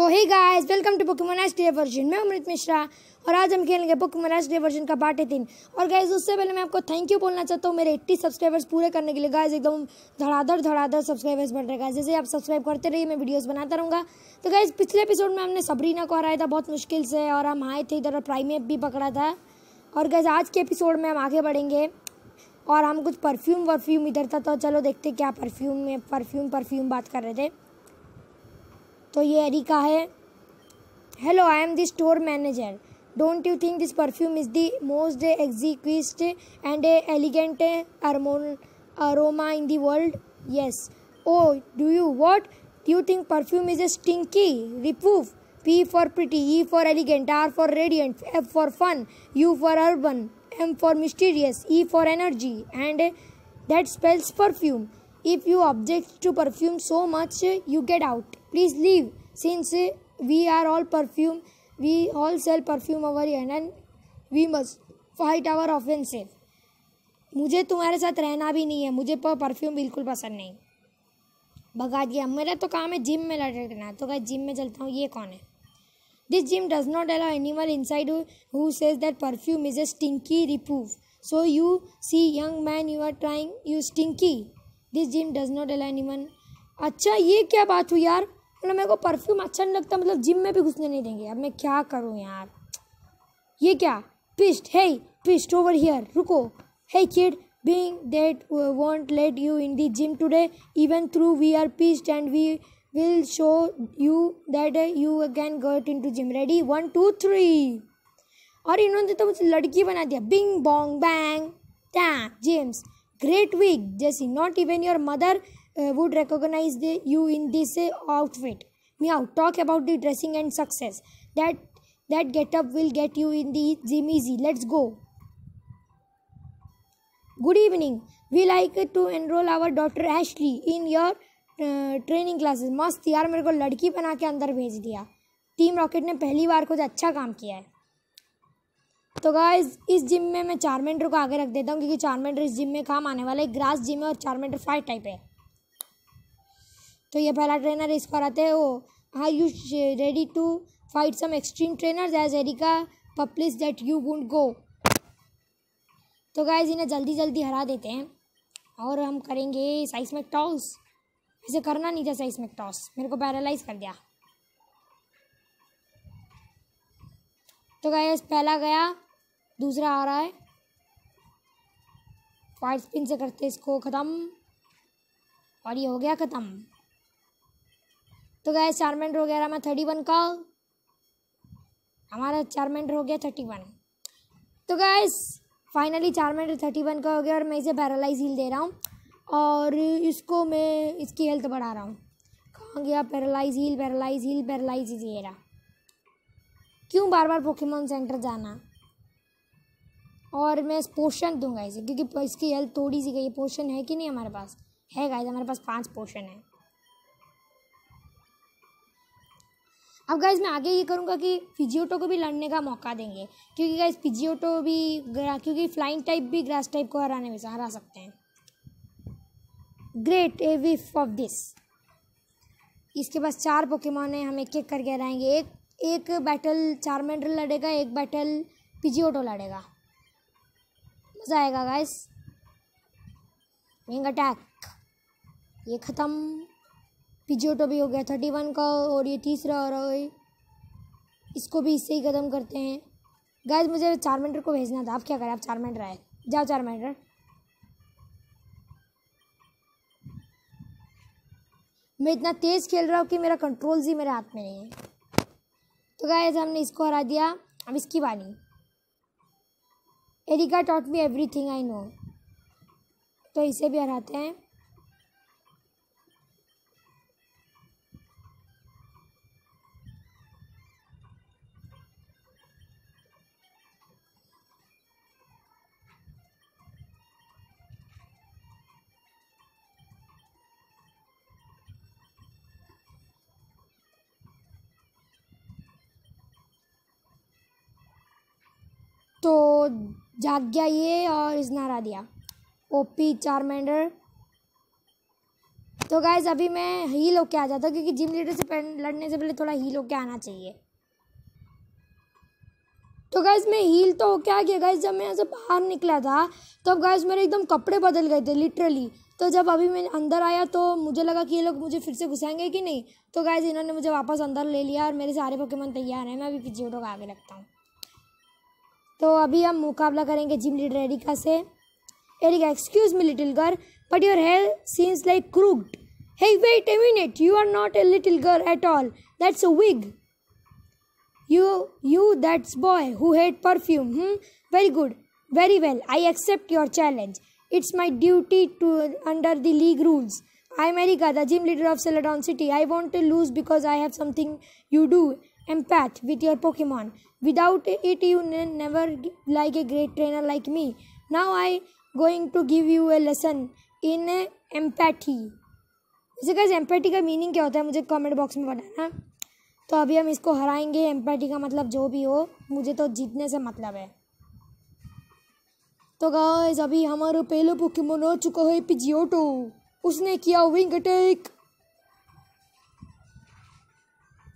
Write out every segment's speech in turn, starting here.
तो ही guys welcome to बुक मनाज डे वर्जन मैं अमृत मिश्रा और आज हम खेलेंगे बुक मनाज डे वर्जन का पार्ट है तीन और गाइस उससे पहले मैं आपको थैंक यू बोलना चाहता हूँ मेरे 80 सब्सक्राइबर्स पूरे करने के लिए गाइस एकदम धड़ाधड़ धड़ाधड़ सब्सक्राइबर्स बढ़ रहे गाइस जैसे आप सब्सक्राइब करते रहिए मैं वीडियोज़ बनाता रहूँगा तो गाइज़ पिछले एपिसोड में हमने सबरीना को हराया था बहुत मुश्किल से और हम आए थे इधर और प्राइमेप भी पकड़ा था और गाइज आज के एपिसोड में हम आगे बढ़ेंगे और हम कुछ परफ्यूम वर्फ्यूम इधर था तो चलो देखते क्या परफ्यूम में परफ्यूम परफ्यूम बात कर रहे थे तो ये एरिका है hello I am the store manager don't you think this perfume is the most exquisite and elegant aroma in the world yes oh do you what you think perfume is a stinky? Reproof. P for pretty, E for elegant, R for radiant, F for fun, U for urban, M for mysterious, E for energy, and that spells perfume. If you object to perfume so much, you get out. Please leave since we are all perfume we all sell perfume our end and we must fight our offensive मुझे तुम्हारे साथ रहना भी नहीं है मुझे perfume बिल्कुल पसंद नहीं भगा दिया मेरा तो काम है जिम में लड़े तो क्या जिम में चलता हूँ ये कौन है this gym does not allow animal inside who says that perfume is a stinky repulse so you see young man you are trying you stinky this gym does not allow animal अच्छा ये क्या बात हुई यार मतलब मेरे को perfume अच्छा नहीं लगता मतलब जिम में भी घुसने नहीं देंगे अब मैं क्या करूँ यार ये क्या पिस्ट है पिस्ट ओवर हियर रुको hey kid that won't let you in the gym today even through we are pissed and we will show you that you again again into gym ready one two three और इन्होंने तो मुझे लड़की बना दिया bing bong bang टैं James great week जैसी not even your mother would recognize the, you in this uh, outfit. Meow. Talk about the dressing and success. That that get up will get you in the gym easy. Let's go. Good evening. We like to enroll our daughter Ashley in your training classes मस्त यार मेरे को लड़की बना के अंदर भेज दिया टीम रॉकेट ने पहली बार कुछ अच्छा काम किया है तो गाय इस जिम में मैं चार चार्मेंडर को आगे रख देता हूँ क्योंकि चार चार्मेंडर इस जिम में काम आने वाला है ग्रास जिम है और चार चार्मेंडर फाइव टाइप है तो ये पहला ट्रेनर इसको हराते हैं oh are you ready to fight some extreme trainer as Erica publish that you won't go तो गाय इन्हें जल्दी जल्दी हरा देते हैं और हम करेंगे साइसमिक टॉस इसे करना नहीं था साइसमिक टॉस मेरे को पैरालाइज कर दिया तो गाय पहला गया दूसरा आ रहा है फाइट स्पिन से करते इसको ख़त्म और ये हो गया ख़त्म तो गए मिनट हो गया हमारा थर्टी वन का हमारा मिनट हो गया थर्टी वन तो गए फाइनली मिनट थर्टी वन का हो गया और मैं इसे पैरालाइज हील दे रहा हूँ और इसको मैं इसकी हेल्थ बढ़ा रहा हूँ कहाँ गया paralyse heal paralyse heal paralyse ही रहा क्यों बार बार पोकेमोन सेंटर जाना और मैं पोशन दूंगा इसे क्योंकि इसकी हेल्थ थोड़ी सी गई पोशन है कि नहीं हमारे पास है गाइस हमारे पास पांच पोशन है अब गाइज मैं आगे ये करूँगा कि फिजियोटो को भी लड़ने का मौका देंगे क्योंकि गाइज फिजियोटो भी क्योंकि फ्लाइंग टाइप भी ग्रास टाइप को हराने में हरा सकते हैं great a whiff of this इसके पास चार पोकेमॉन है हम एक एक करके हराएंगे एक एक बैटल चार्मेंडर लड़ेगा एक बैटल पिजियोटो लड़ेगा मज़ा आएगा गाइस विंग अटैक ये ख़त्म पिजोटो भी हो गया थर्टी वन का और ये तीसरा हो रहा है इसको भी इससे ही ख़त्म करते हैं गैस मुझे चार मिनटर को भेजना था आप क्या करें आप चार चार्मेंडर आए जाओ चार चार्मेंडर मैं इतना तेज़ खेल रहा हूँ कि मेरा कंट्रोल ही मेरे हाथ में नहीं है तो गैस हमने इसको हरा दिया अब इसकी बारी Erica taught me every I know तो इसे भी हराते हैं तो जाग गया ये और इसने हरा दिया ओपी चारमेंडर तो गाइज अभी मैं हील होके आ जाता हूँ क्योंकि जिम लीडर से लड़ने से पहले थोड़ा हील होके आना चाहिए तो गाइज मैं हील तो होके आ गया गाइज जब मैं यहाँ से बाहर निकला था तब गाइज मेरे एकदम कपड़े बदल गए थे लिटरली तो जब अभी मैं अंदर आया तो मुझे लगा कि ये लोग मुझे फिर से घुसाएंगे कि नहीं तो गाइज इन्होंने मुझे वापस अंदर ले लिया और मेरे सारे पोकेमोन तैयार हैं मैं अभी पीछे उठो आगे रखता हूँ तो अभी हम मुकाबला करेंगे जिम लीडर एरिका से Erica excuse me little girl but your hair seems like crude hey wait a minute you are not a little girl at all that's a wig you you that's boy who hate perfume very good very well I accept your challenge it's my duty to under the league rules I am Erica the gym leader of Celadon city I want to loose because I have something you do empath with your Pokemon. Without it, you never like a great trainer like me. Now I going to give you a lesson in empathy. जैसे कैसे एम्पैटी का meaning क्या होता है मुझे comment box में बताना तो अभी हम इसको हराएंगे एम्पैटी का मतलब जो भी हो मुझे तो जीतने से मतलब है तो गाइस अभी हमारा पहला पोकेमोन हो चुका है पिजियोटो उसने किया विंग अटैक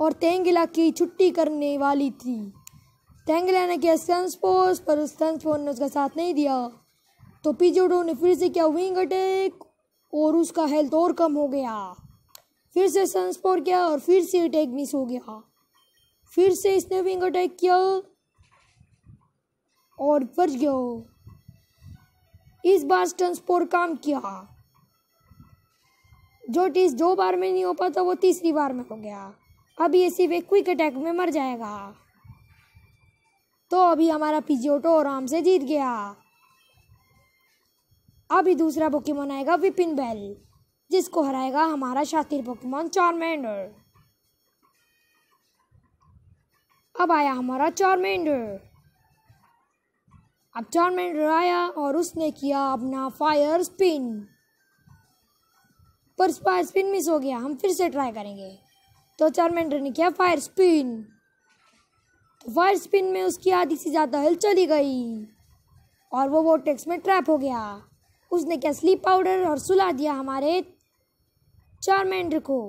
और तेंगिला की छुट्टी करने वाली थी तेंगिला ने किया सनस्पोर्स पर सनस्पोर्स ने उसका साथ नहीं दिया तो पीजोडो ने फिर से किया विंग अटैक और उसका हेल्थ और कम हो गया फिर से सनस्पोर किया और फिर से अटैक मिस हो गया फिर से इसने विंग अटैक किया और बच गया इस बार स्टनस्पोर काम किया जो टीस दो बार में नहीं हो पाता वो तीसरी बार में हो गया अब ये सिर्फ एक क्विक अटैक में मर जाएगा तो अभी हमारा पिजियोटो आराम से जीत गया अभी दूसरा पोकेमोन आएगा विपिन बेल जिसको हराएगा हमारा शातिर पोकेमोन चार्मेंडर अब आया हमारा चार्मेंडर अब चार्मेंडर आया और उसने किया अपना फायर स्पिन पर फायर स्पिन मिस हो गया हम फिर से ट्राई करेंगे तो चार मिनट ने किया फायर स्पिन तो फायर स्पिन में उसकी आधी से ज़्यादा हिल चली गई और वो वोटेक्स में ट्रैप हो गया उसने क्या स्लीप पाउडर और सुला दिया हमारे चार्मेंडर को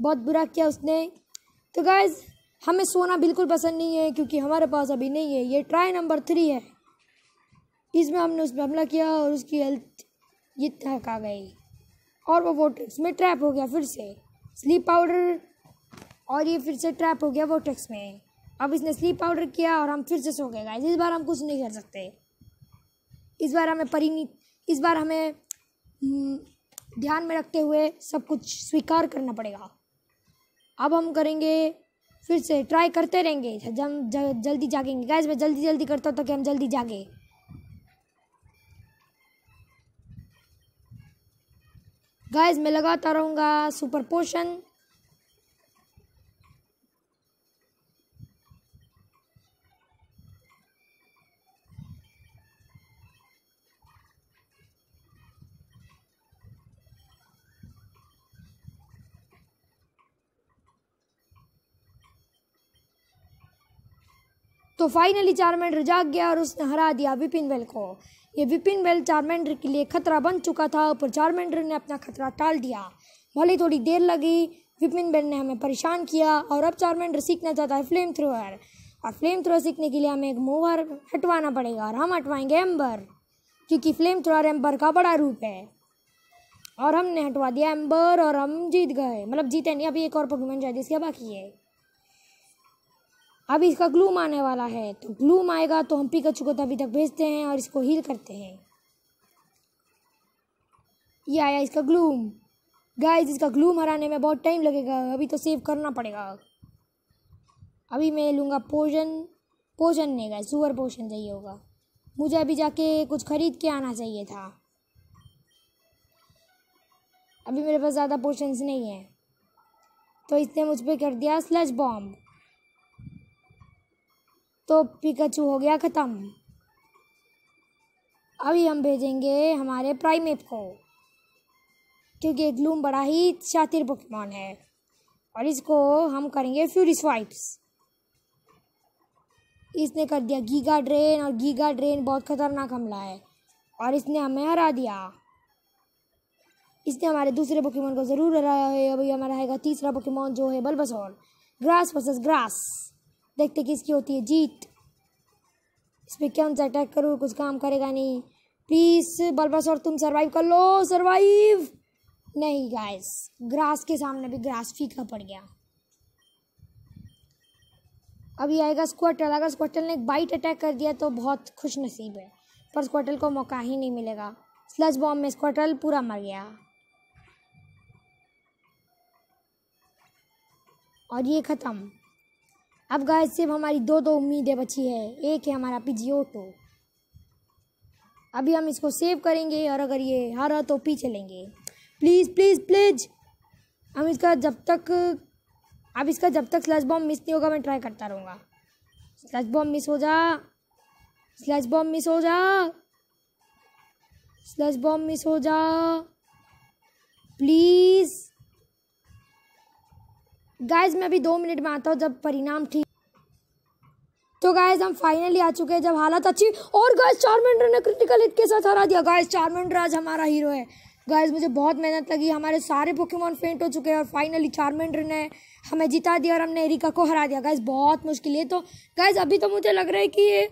बहुत बुरा किया उसने तो गैज़ हमें सोना बिल्कुल पसंद नहीं है क्योंकि हमारे पास अभी नहीं है ये ट्राई नंबर थ्री है इसमें हमने उस पर हमला किया और उसकी हेल्थ ये तहक आ गई और वो वोटेक्स में ट्रैप हो गया फिर से स्लीप पाउडर और ये फिर से ट्रैप हो गया वोटेक्स में अब इसने स्लीप पाउडर किया और हम फिर से सो गए गाइस इस बार हम कुछ नहीं कर सकते इस बार हमें परिनी इस बार हमें हम्म, ध्यान में रखते हुए सब कुछ स्वीकार करना पड़ेगा अब हम करेंगे फिर से ट्राई करते रहेंगे हम जल्दी जागेंगे गाइस मैं जल्दी जल्दी करता हूँ ताकि हम जल्दी जागे गाइस मैं लगाता रहूंगा सुपर पोशन तो फाइनली चार मिनट जाग गया और उसने हरा दिया विपिन वेल को ये विपिन बेल चारमेंडर के लिए खतरा बन चुका था पर चारमेंडर ने अपना खतरा टाल दिया भले थोड़ी देर लगी विपिन बेल ने हमें परेशान किया और अब चारमेंडर सीखना चाहता है फ्लेम थ्रोअर और फ्लेम थ्रोअर सीखने के लिए हमें एक मोवर हटवाना पड़ेगा और हम हटवाएंगे एम्बर क्योंकि फ्लेम थ्रोअर एम्बर का बड़ा रूप है और हमने हटवा दिया एम्बर और हम जीत गए मतलब जीते नहीं अभी एक और पकवान जाए जिसके बाकी है अब इसका ग्लूम आने वाला है तो ग्लूम आएगा तो हम पिकाचू को तभी तक भेजते हैं और इसको हील करते हैं ये आया इसका ग्लूम गाइस इसका ग्लूम हराने में बहुत टाइम लगेगा अभी तो सेव करना पड़ेगा अभी मैं लूँगा पोजन पोजन नहीं गए सुअर पोशन चाहिए होगा मुझे अभी जाके कुछ खरीद के आना चाहिए था अभी मेरे पास ज़्यादा पोशंस नहीं है तो इसने मुझ पर कर दिया स्लज बॉम्ब तो पिकाचू हो गया ख़त्म अभी हम भेजेंगे हमारे प्राइमेप को क्योंकि ग्लूम बड़ा ही शातिर पकवान है और इसको हम करेंगे फ्यूरी स्वाइप्स इसने कर दिया गीगा ड्रेन और गीगा ड्रेन बहुत ख़तरनाक हमला है और इसने हमें हरा दिया इसने हमारे दूसरे पोकेमोन को ज़रूर हराया है अभी हमारा रहेगा तीसरा पोकेमोन जो है बल्बसोर ग्रास वर्सेस ग्रास देखते किसकी होती है जीत इसमें क्या उनसे अटैक करूँ कुछ काम करेगा नहीं प्लीज़ बलबस और तुम सरवाइव कर लो सरवाइव नहीं गाइस ग्रास के सामने भी ग्रास फीका पड़ गया अभी आएगा स्क्वाटल अगर स्क्वाटल ने एक बाइट अटैक कर दिया तो बहुत खुश नसीब है पर स्क्वाटल को मौका ही नहीं मिलेगा स्लज बॉम्ब में स्क्वाटल पूरा मर गया और ये ख़त्म अब गाय सिर्फ हमारी दो दो उम्मीदें बची है एक है हमारा पिजियोटो अभी हम इसको सेव करेंगे और अगर ये हारा तो पी चलेंगे प्लीज़ प्लीज़ प्लीज हम इसका जब तक अब इसका जब तक स्लच बॉम्ब मिस नहीं होगा मैं ट्राई करता रहूँगा स्लच बॉम्ब मिस हो जा स्लच बॉम्ब मिस हो जा स्लैश बॉम्ब मिस हो जा प्लीज़ गाइज मैं अभी दो मिनट में आता हूँ जब परिणाम ठीक तो गाइज हम फाइनली आ चुके हैं जब हालत अच्छी और गाइज चार्मेंडर ने क्रिटिकल हिट के साथ हरा दिया गाइज चार्मेंडर आज हमारा हीरो है गाइज मुझे बहुत मेहनत लगी हमारे सारे पोकेमोन फेंट हो चुके हैं और फाइनली चार्मेंडर ने हमें जिता दिया और हमने एरिका को हरा दिया गाइज बहुत मुश्किल है तो गाइज अभी तो मुझे लग रहा है कि ये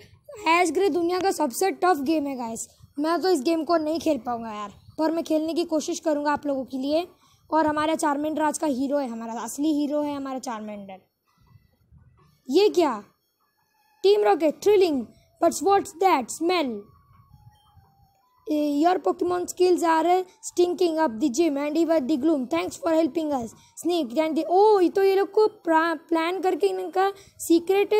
हैश ग्रे दुनिया का सबसे टफ गेम है गाइज मैं तो इस गेम को नहीं खेल पाऊँगा यार पर मैं खेलने की कोशिश करूँगा आप लोगों के लिए और हमारा चारमेंडर आज का हीरो है हमारा असली हीरो है हमारा चारमेंडर ये क्या Team Rocket thrilling but what's that smell your pokemon skills are stinking up the gym and even the Gloom thanks for helping us snake and oh oh, ये तो ये लोग को प्लान करके इनका सीक्रेट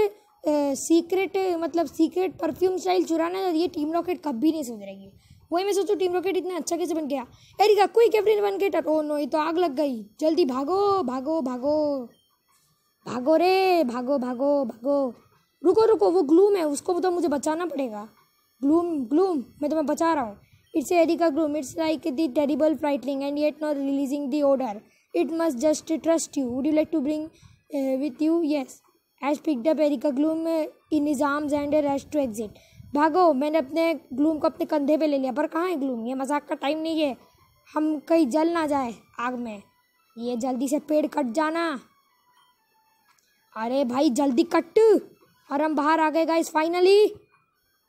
सीक्रेट मतलब सीक्रेट परफ्यूम स्टाइल चुराना ये टीम रॉकेट कभी नहीं सुधरेगी वही मैं सोचू टीम रॉकेट इतना अच्छा कैसे बन गया एरिका क्विक एवरी बन के ओ नो ये तो आग लग गई जल्दी भागो भागो भागो भागो रे भागो भागो भागो रुको रुको वो ग्लूम है उसको तो मुझे बचाना पड़ेगा ग्लूम ग्लूम मैं तुम्हें बचा रहा हूँ it's Erica Gloom it's like the terrible frightening and yet not releasing the order it must just trust you would you like to bring with you yes as picked up Erica Gloom in निजाम्स and rest to exit भागो मैंने अपने gloom को अपने कंधे पे ले लिया पर कहाँ है ग्लूम ये मजाक का टाइम नहीं है हम कहीं जल ना जाए आग में ये जल्दी से पेड़ कट जाना अरे भाई जल्दी कट और हम बाहर आ गए गाइस फाइनली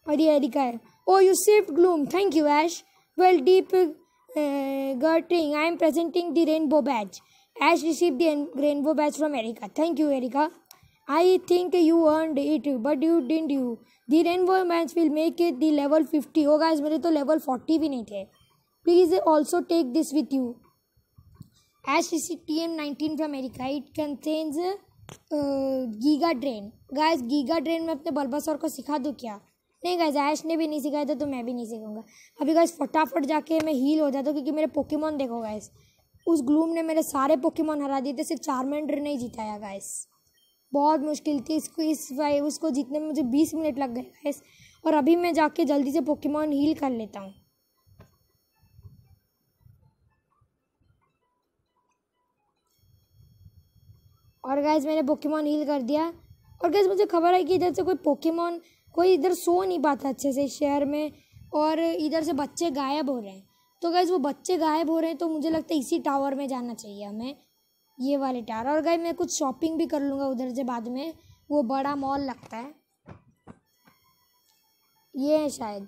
और ये एरिका है oh you save Gloom thank you Ash well डीप गर्टिंग I am presenting the rainbow badge Ash receive the rainbow badge from Erica thank you Erica I think you earned it but you didn't you. The rainbow match will make it the level fifty. Oh guys मेरे तो level forty भी नहीं थे Please also take this with you. As TM nineteen from America, it contains uh, Giga Drain. Guys, Giga Drain में अपने बल्बा sir को सिखा दूँ क्या नहीं गाइज ऐश ने भी नहीं सिखाया था तो मैं भी नहीं सीखूंगा अभी गाइज फटाफट जाके मैं हील हो जाता हूँ क्योंकि मेरे पोकेमोन देखो गाइस उस ग्लूम ने मेरे सारे पोकेमोन हरा दिए थे सिर्फ चार मिनट नहीं जिताया गाइस बहुत मुश्किल थी इसको इस उसको जीतने में मुझे बीस मिनट लग गए गाइस और अभी मैं जाके जल्दी से पोकेमॉन हील कर लेता हूँ और गैस मैंने पोकेमॉन हील कर दिया और गैस मुझे खबर है कि इधर से कोई पोकेमॉन कोई इधर सो नहीं पाता अच्छे से शहर में और इधर से बच्चे गायब हो रहे हैं तो गैस वो बच्चे गायब हो रहे हैं तो मुझे लगता है इसी टावर में जाना चाहिए हमें ये वाले टायर और गई मैं कुछ शॉपिंग भी कर लूँगा उधर से बाद में वो बड़ा मॉल लगता है ये है शायद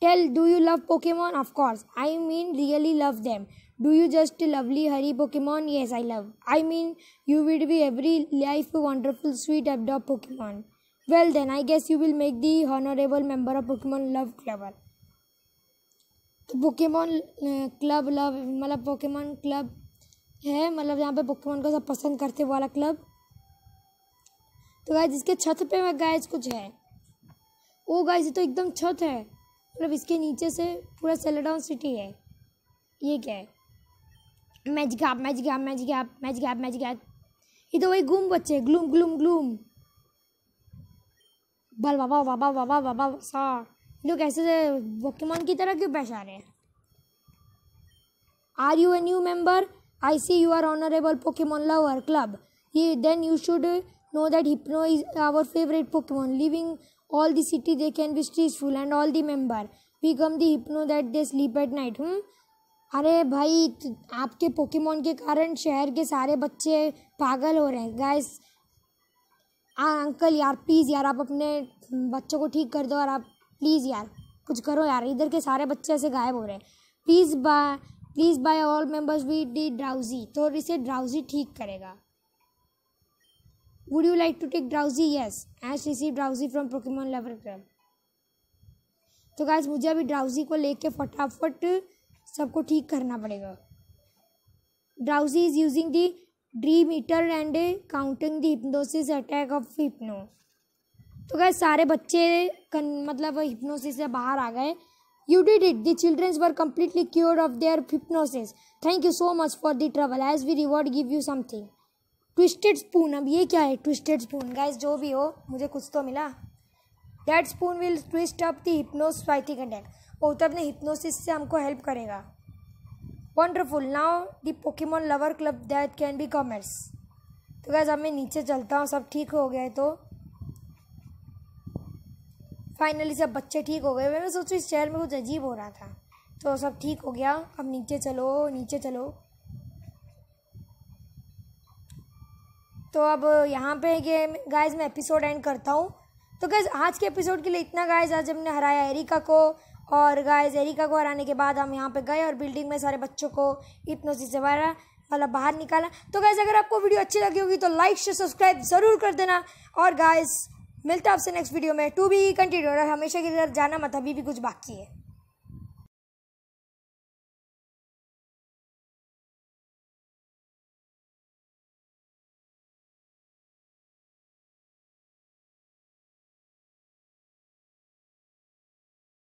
tell do you love Pokemon of course I mean really love them do you just lovely hurry Pokemon yes I love I mean you with be every life wonderful sweet डॉ Pokemon well then I guess you will make the honourable member of Pokemon love clubber तो Pokemon club love मतलब Pokemon club है मतलब यहाँ पे Pokemon को सब पसंद करते वाला क्लब तो गाय जिसके छत पे मैं गाइज कुछ है वो गाय तो एकदम छत है मतलब इसके नीचे से पूरा सेलेडाउन सिटी है ये क्या है match gap match gap match gap match gap match gap ये तो वही गुम बच्चे ग्लूम ग्लूम ग्लूम बल बाबा बाबा बाबा बाबा सा लोग ऐसे पोकेमोन की तरह क्यों पहचान रहे हैं are you a new member I see you are honorable Pokemon lover club. He, then you should know that Hypno is our favorite Pokemon. Leaving all the city, they can be stressful and all the member become the Hypno that they sleep at night. Hmm? अरे भाई आपके Pokemon के कारण शहर के सारे बच्चे पागल हो रहे हैं गाइस आ अंकल यार प्लीज़ यार आप अपने बच्चों को ठीक कर दो और आप प्लीज़ यार कुछ करो यार इधर के सारे बच्चे ऐसे गायब हो रहे हैं please please bye all members we the Drowzee तो इसे ड्राउजी ठीक करेगा would you like to take Drowzee yes as receive Drowzee from Pokemon level club तो गाइज मुझे अभी ड्राउजी को लेके फटाफट सबको ठीक करना पड़ेगा Drowzee is using the dream eater and counting the hypnosis attack of Hypno तो गए सारे बच्चे कन, मतलब हिप्नोसिस से बाहर आ गए you did it The children were completely cure of their hypnosis thank you so much for the travel as we reward give you something twisted spoon अब ये क्या है ट्विस्टेड स्पून गाइस जो भी हो मुझे कुछ तो मिला that spoon will twist up दिप्नोस फाइथी फाइथिक अटैक वो तो अपने हिप्नोसिस से हमको हेल्प करेगा wonderful now the Pokemon lover club that can be commerce तो गैस अब मैं नीचे चलता हूँ सब ठीक हो गया है तो फाइनली सब बच्चे ठीक हो गए मैं सोचूँ इस शहर में कुछ अजीब हो रहा था तो सब ठीक हो गया अब नीचे चलो नीचे चलो तो अब यहाँ पे गेम गाइज मैं एपिसोड एंड करता हूँ तो गैज़ आज के एपिसोड के लिए इतना गाइज आज हमने हराया एरिका को और गाइज एरिका को हराने के बाद हम यहाँ पे गए और बिल्डिंग में सारे बच्चों को इतनों से हमारा मतलब बाहर निकाला तो गैज अगर आपको वीडियो अच्छी लगी होगी तो लाइक शेयर सब्सक्राइब ज़रूर कर देना और गाइज मिलता है आपसे नेक्स्ट वीडियो में टू बी कंटिन्यू और हमेशा की तरह जाना मत अभी भी कुछ बाकी है